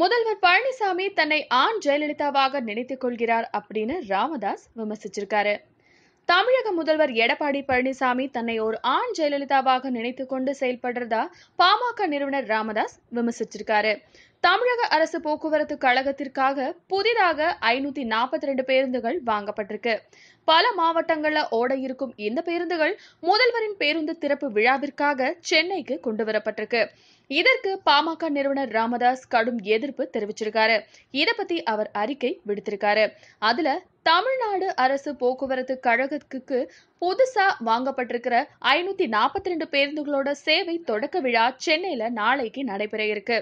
முதல்வர் பழனிசாமி தன்னை ஆண் ஜெயலலிதாவாக நினைத்துக் கொள்கிறார் அப்படின்னு ராமதாஸ் விமர்சிச்சிருக்காரு தமிழக முதல்வர் எடப்பாடி பழனிசாமி தன்னை ஒரு ஆண் ஜெயலலிதாவாக நினைத்துக்கொண்டு கொண்டு செயல்படுறதா பாமக நிறுவனர் ராமதாஸ் விமர்சிச்சிருக்காரு தமிழக அரசு போக்குவரத்து கழகத்திற்காக புதிதாக ஐநூத்தி நாற்பத்தி ரெண்டு பேருந்துகள் வாங்கப்பட்டிருக்கு பல மாவட்டங்கள்ல ஓட இருக்கும் இந்த பேருந்துகள் முதல்வரின் பேருந்து திறப்பு விழாவிற்காக சென்னைக்கு கொண்டு வரப்பட்டிருக்கு இதற்கு பாமக நிறுவனர் ராமதாஸ் கடும் எதிர்ப்பு தெரிவிச்சிருக்காரு இதை பத்தி அவர் அறிக்கை விடுத்திருக்காரு அதுல தமிழ்நாடு அரசு போக்குவரத்து கழகத்துக்கு புதுசா வாங்கப்பட்டிருக்கிற ஐநூத்தி நாற்பத்தி ரெண்டு பேருந்துகளோட சேவை தொடக்க விழா சென்னையில நாளைக்கு நடைபெற இருக்கு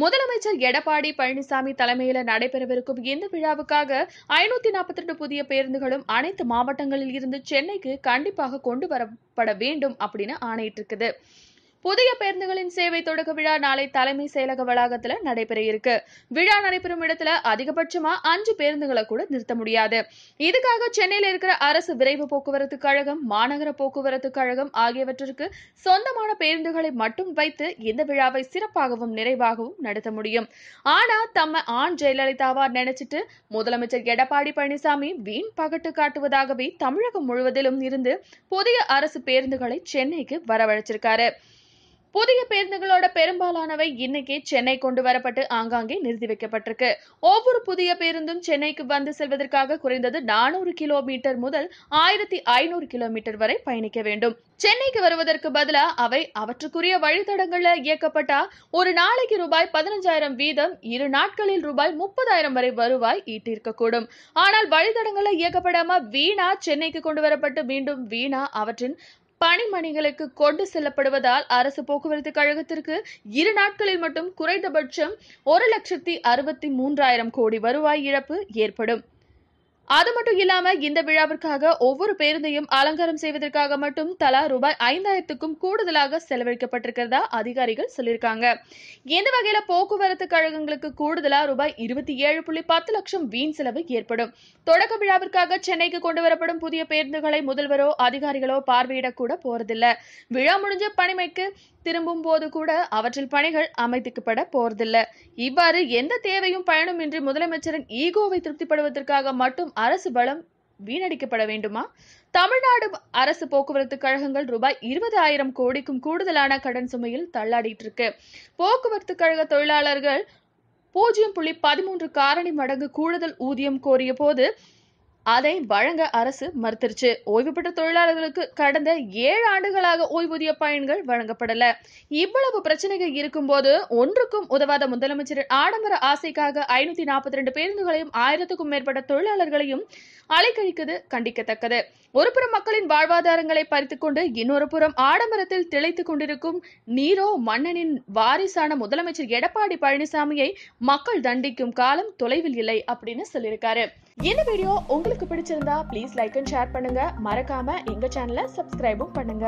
முதலமைச்சர் எடப்பாடி பழனிசாமி தலைமையில் நடைபெறவிருக்கும் இந்த விழாவுக்காக ஐநூத்தி நாற்பத்தி ரெண்டு புதிய பேருந்துகளும் அனைத்து மாவட்டங்களில் இருந்து சென்னைக்கு கண்டிப்பாக கொண்டு வரப்பட வேண்டும் அப்படின்னு ஆணையிட்டிருக்குது புதிய பேருந்துகளின் சேவை தொடக்க விழா நாளை தலைமை செயலக வளாகத்துல நடைபெற இருக்கு விழா நடைபெறும் இடத்துல அதிகபட்சமா அஞ்சு பேருந்துகளை கூட நிறுத்த முடியாது இதுக்காக சென்னையில இருக்கிற அரசு விரைவு போக்குவரத்து கழகம் மாநகர போக்குவரத்து கழகம் ஆகியவற்றிற்கு சொந்தமான பேருந்துகளை மட்டும் வைத்து இந்த விழாவை சிறப்பாகவும் நிறைவாகவும் நடத்த முடியும் ஆனா தம்ம ஆண் ஜெயலலிதாவா நினைச்சிட்டு முதலமைச்சர் எடப்பாடி பழனிசாமி வீண் பகட்டு காட்டுவதாகவே தமிழகம் முழுவதிலும் இருந்து புதிய அரசு பேருந்துகளை சென்னைக்கு வரவழைச்சிருக்காரு புதிய பேருந்துகளோட பெரும்பாலானவை இன்னைக்கு சென்னை கொண்டு வரப்பட்டு ஆங்காங்கே நிறுத்தி வைக்கப்பட்டிருக்கு ஒவ்வொரு புதிய பேருந்தும் சென்னைக்கு வந்து செல்வதற்காக குறைந்தது நானூறு கிலோமீட்டர் முதல் ஆயிரத்தி ஐநூறு கிலோமீட்டர் வரை பயணிக்க வேண்டும் சென்னைக்கு வருவதற்கு பதிலா அவை அவற்றுக்குரிய வழித்தடங்கள்ல இயக்கப்பட்டா ஒரு நாளைக்கு ரூபாய் பதினஞ்சாயிரம் வீதம் இரு நாட்களில் ரூபாய் முப்பதாயிரம் வரை வருவாய் ஈட்டிருக்கக்கூடும் ஆனால் வழித்தடங்கள்ல இயக்கப்படாம வீணா சென்னைக்கு கொண்டு வரப்பட்டு மீண்டும் வீணா அவற்றின் பணிமணிகளுக்கு கொண்டு செல்லப்படுவதால் அரசு போக்குவரத்து கழகத்திற்கு இரு நாட்களில் மட்டும் குறைந்தபட்சம் ஒரு லட்சத்தி அறுபத்தி மூன்றாயிரம் கோடி வருவாய் இழப்பு ஏற்படும் அது மட்டும் இல்லாம இந்த விழாவிற்காக ஒவ்வொரு பேருந்தையும் அலங்காரம் செய்வதற்காக மட்டும் தலா ரூபாய் ஐந்தாயிரத்துக்கும் கூடுதலாக செலவழிக்கப்பட்டிருக்கிறதா அதிகாரிகள் சொல்லியிருக்காங்க இந்த வகையில போக்குவரத்து கழகங்களுக்கு கூடுதலா ரூபாய் இருபத்தி ஏழு புள்ளி பத்து லட்சம் வீண் செலவு ஏற்படும் தொடக்க விழாவிற்காக சென்னைக்கு கொண்டு வரப்படும் புதிய பேருந்துகளை முதல்வரோ அதிகாரிகளோ பார்வையிடக்கூட போறதில்லை விழா முடிஞ்ச பணிமைக்கு திரும்பும் போது கூட அவற்றில் பணிகள் அமைதிக்கப்பட போறதில்லை இவ்வாறு எந்த தேவையும் பயணம் இன்றி முதலமைச்சரின் ஈகோவை திருப்திப்படுவதற்காக மட்டும் அரசு பலம் வீணடிக்கப்பட வேண்டுமா தமிழ்நாடு அரசு போக்குவரத்து கழகங்கள் ரூபாய் இருபது ஆயிரம் கோடிக்கும் கூடுதலான கடன் சுமையில் தள்ளாடிட்டு இருக்கு போக்குவரத்து கழக தொழிலாளர்கள் பூஜ்ஜியம் புள்ளி பதிமூன்று காரணி மடங்கு கூடுதல் ஊதியம் கோரிய போது அதை வழங்க அரசு மறுத்துருச்சு ஓய்வு பெற்ற தொழிலாளர்களுக்கு கடந்த ஏழு ஆண்டுகளாக ஓய்வூதிய பயன்கள் வழங்கப்படல இவ்வளவு பிரச்சனைகள் இருக்கும்போது ஒன்றுக்கும் உதவாத முதலமைச்சரின் ஆடம்பர ஆசைக்காக ஐநூத்தி நாற்பத்தி ரெண்டு பேருந்துகளையும் ஆயிரத்துக்கும் மேற்பட்ட தொழிலாளர்களையும் அலைக்கழிக்கிறது கண்டிக்கத்தக்கது ஒருபுறம் மக்களின் வாழ்வாதாரங்களை பறித்துக்கொண்டு இன்னொரு புறம் ஆடம்பரத்தில் திளைத்துக் கொண்டிருக்கும் நீரோ மன்னனின் வாரிசான முதலமைச்சர் எடப்பாடி பழனிசாமியை மக்கள் தண்டிக்கும் காலம் தொலைவில் இல்லை அப்படின்னு சொல்லியிருக்காரு இந்த வீடியோ உங்களுக்கு பிடிச்சிருந்தா ப்ளீஸ் லைக் அண்ட் ஷேர் பண்ணுங்க மறக்காம எங்க சேனலை சப்ஸ்கிரைபும் பண்ணுங்க